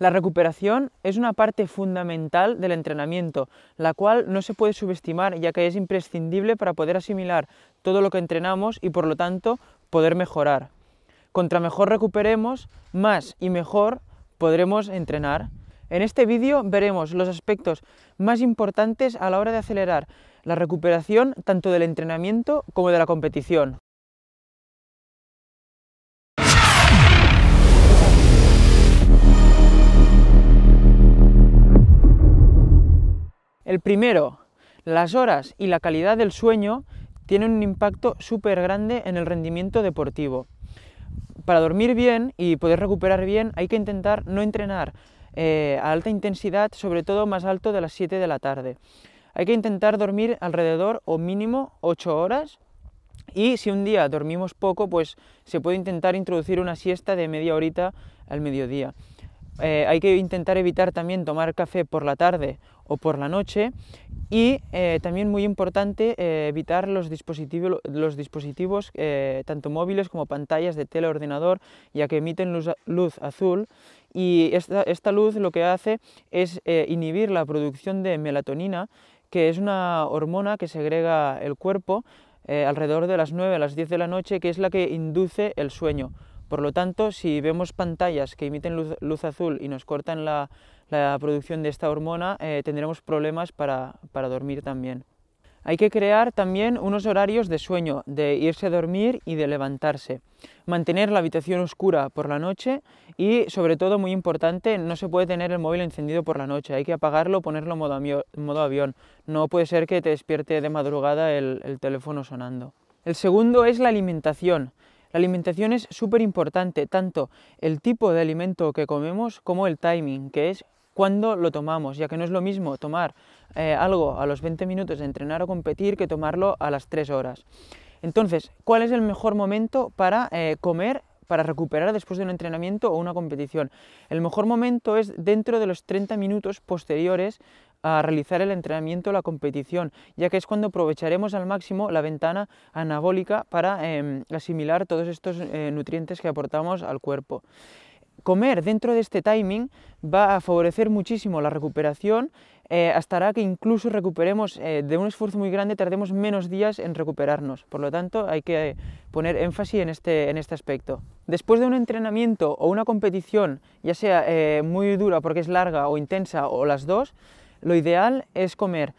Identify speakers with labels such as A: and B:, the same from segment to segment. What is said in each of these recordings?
A: La recuperación es una parte fundamental del entrenamiento, la cual no se puede subestimar ya que es imprescindible para poder asimilar todo lo que entrenamos y por lo tanto poder mejorar. Contra mejor recuperemos, más y mejor podremos entrenar. En este vídeo veremos los aspectos más importantes a la hora de acelerar la recuperación tanto del entrenamiento como de la competición. El primero, las horas y la calidad del sueño tienen un impacto súper grande en el rendimiento deportivo. Para dormir bien y poder recuperar bien hay que intentar no entrenar eh, a alta intensidad, sobre todo más alto de las 7 de la tarde. Hay que intentar dormir alrededor o mínimo 8 horas y si un día dormimos poco, pues se puede intentar introducir una siesta de media horita al mediodía. Eh, hay que intentar evitar también tomar café por la tarde o por la noche y eh, también muy importante eh, evitar los, dispositivos tanto móviles como pantallas de teleordenador ya que emiten luz, azul y esta, esta, luz lo que hace es inhibir la producción de melatonina que es una hormona que segrega el cuerpo alrededor de las 9 a las 10 de la noche que es la que induce el sueño. Por lo tanto, si vemos pantallas que emiten luz, azul y nos cortan la, producción de esta hormona, eh, tendremos problemas para, dormir también. Hay que crear también unos horarios de sueño, de irse a dormir y de levantarse. Mantener la habitación oscura por la noche y, sobre todo, muy importante, no se puede tener el móvil encendido por la noche. Hay que apagarlo, ponerlo en modo avión. No puede ser que te despierte de madrugada el teléfono sonando. El segundo es la alimentación. La alimentación es súper importante, tanto el tipo de alimento que comemos como el timing, que es cuándo lo tomamos, ya que no es lo mismo tomar eh, algo a los 20 minutos de entrenar o competir que tomarlo a las 3 horas. Entonces, ¿cuál es el mejor momento para eh, comer para recuperar después de un entrenamiento o una competición. El mejor momento es dentro de los 30 minutos posteriores a realizar el entrenamiento, o la competición, ya que es cuando aprovecharemos al máximo la ventana anabólica para em, asimilar todos estos eh, nutrientes que aportamos al cuerpo. Comer dentro de este timing va a favorecer muchísimo la recuperación, eh, hasta que incluso recuperemos eh, de un esfuerzo muy grande, tardemos menos días en recuperarnos. Por lo tanto, hay que poner énfasis en este, en este aspecto. Después de un entrenamiento o una competición, ya sea muy dura porque es larga o intensa o las dos, lo ideal es comer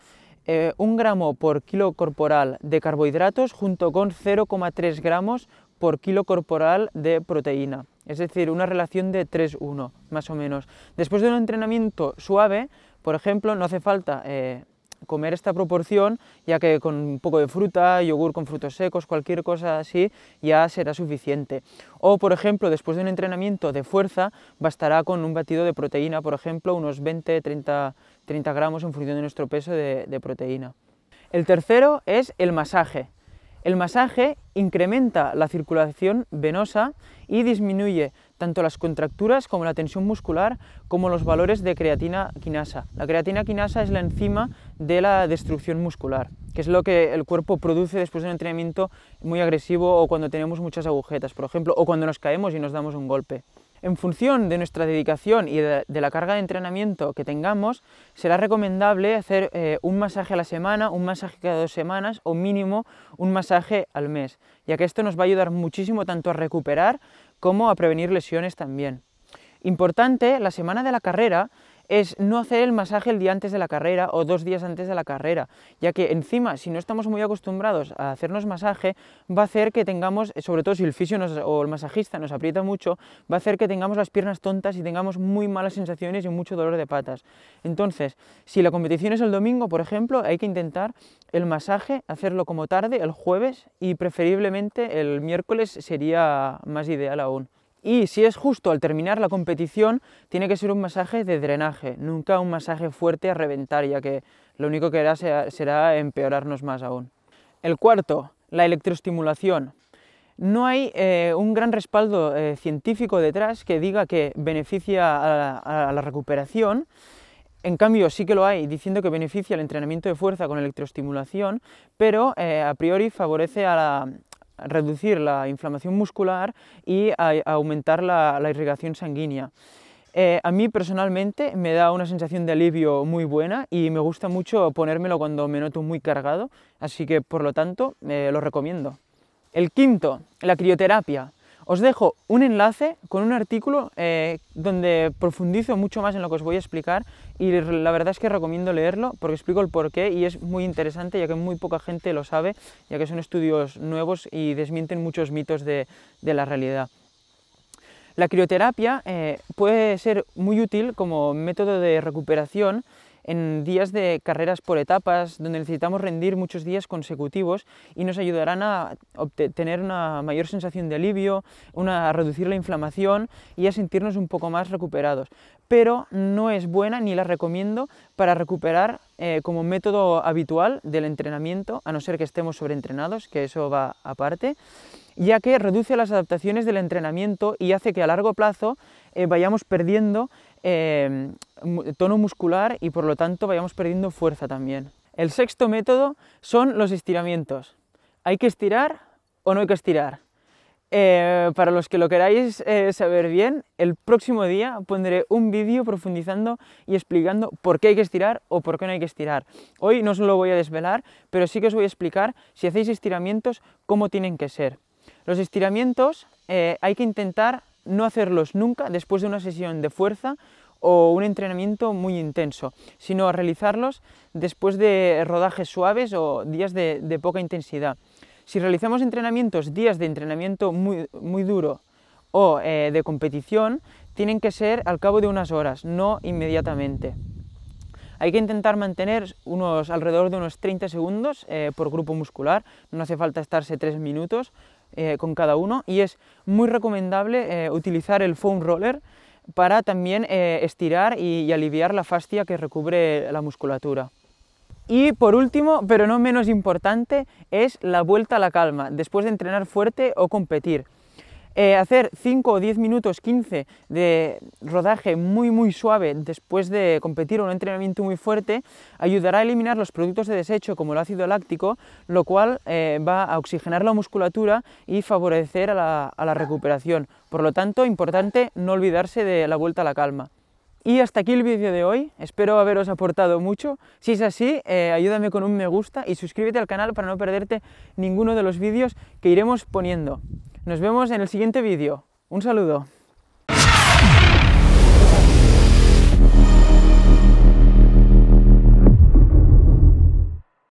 A: eh, un gramo por kilo corporal de carbohidratos junto con 0,3 gramos por kilo corporal de proteína. Es decir, una relación de 3-1, más o menos. Después de un entrenamiento suave, por ejemplo, no hace falta eh, comer esta proporción, ya que con un poco de fruta, yogur con frutos secos, cualquier cosa así, ya será suficiente. O, por ejemplo, después de un entrenamiento de fuerza, bastará con un batido de proteína, por ejemplo, unos 20-30 gramos en función de nuestro peso de, de proteína. El tercero es el masaje. El masaje incrementa la circulación venosa y disminuye tanto las contracturas como la tensión muscular, como los valores de creatina quinasa. La creatina quinasa es la enzima de la destrucción muscular, que es lo que el cuerpo produce después de un entrenamiento muy agresivo o cuando tenemos muchas agujetas, por ejemplo, o cuando nos caemos y nos damos un golpe. En función de nuestra dedicación y de, la carga de entrenamiento que tengamos, será recomendable hacer eh, un masaje a la semana, un masaje cada dos semanas o mínimo un masaje al mes, ya que esto nos va a ayudar muchísimo tanto a recuperar como a prevenir lesiones también. Importante, la semana de la carrera es no hacer el masaje el día antes de la carrera o dos días antes de la carrera, ya que encima, si no estamos muy acostumbrados a hacernos masaje, va a hacer que tengamos, eh, sobre todo si el fisio o el masajista nos aprieta mucho, va a hacer que tengamos las piernas tontas y tengamos muy malas sensaciones y mucho dolor de patas. Entonces, si la competición es el domingo, por ejemplo, hay que intentar el masaje, hacerlo como tarde, el jueves y preferiblemente el miércoles sería más ideal aún. Y si es justo al terminar la competición, tiene que ser un masaje de drenaje, nunca un masaje fuerte a reventar, ya que lo único que hará será empeorarnos más aún. El cuarto, la electroestimulación. No hay eh, un gran respaldo eh, científico detrás que diga que beneficia a la, recuperación, en cambio, sí que lo hay, diciendo que beneficia al entrenamiento de fuerza con electroestimulación, pero eh, a priori favorece a la, reducir la inflamación muscular y aumentar la, irrigación sanguínea. Eh, a mí personalmente me da una sensación de alivio muy buena y me gusta mucho ponérmelo cuando me noto muy cargado, así que por lo tanto eh, lo recomiendo. El quinto, la crioterapia. Os dejo un enlace con un artículo eh, donde profundizo mucho más en lo que os voy a explicar y la verdad es que recomiendo leerlo porque explico el porqué y es muy interesante ya que muy poca gente lo sabe, ya que son estudios nuevos y desmienten muchos mitos de, la realidad. La crioterapia eh, puede ser muy útil como método de recuperación en días de carreras por etapas, donde necesitamos rendir muchos días consecutivos y nos ayudarán a obtener una mayor sensación de alivio, a reducir la inflamación y a sentirnos un poco más recuperados. Pero no es buena ni la recomiendo para recuperar eh, como método habitual del entrenamiento, a no ser que estemos sobreentrenados, que eso va aparte ya que reduce las adaptaciones del entrenamiento y hace que a largo plazo eh, vayamos perdiendo Em, tono muscular y por lo tanto vayamos perdiendo fuerza también. El sexto método son los estiramientos. ¿Hay que estirar o no hay que estirar? Eh, para los que lo queráis eh, saber bien, el próximo día pondré un vídeo profundizando y explicando por qué hay que estirar o por qué no hay que estirar. Hoy no os lo voy a desvelar, pero sí que os voy a explicar si hacéis estiramientos, cómo tienen que ser. Los estiramientos eh, hay que intentar no hacerlos nunca después de una sesión de fuerza o un entrenamiento muy intenso, sino realizarlos después de rodajes suaves o días de, poca intensidad. Si realizamos entrenamientos, días de entrenamiento muy, muy duro o eh, de competición, tienen que ser al cabo de unas horas, no inmediatamente. Hay que intentar mantener unos, alrededor de unos 30 segundos eh, por grupo muscular, no hace falta estarse 3 minutos, eh, con cada uno y es muy recomendable eh, utilizar el foam roller para también eh, estirar y, y aliviar la fascia que recubre la musculatura. Y por último, pero no menos importante, es la vuelta a la calma, después de entrenar fuerte o competir. Eh, hacer 5 o 10 minutos, 15 de rodaje muy muy suave después de competir o un entrenamiento muy fuerte ayudará a eliminar los productos de desecho como el ácido láctico, lo cual eh, va a oxigenar la musculatura y favorecer a la, recuperación. Por lo tanto, importante no olvidarse de la vuelta a la calma. Y hasta aquí el vídeo de hoy, espero haberos aportado mucho, si es así eh, ayúdame con un me gusta y suscríbete al canal para no perderte ninguno de los vídeos que iremos poniendo. Nos vemos en el siguiente vídeo. Un saludo.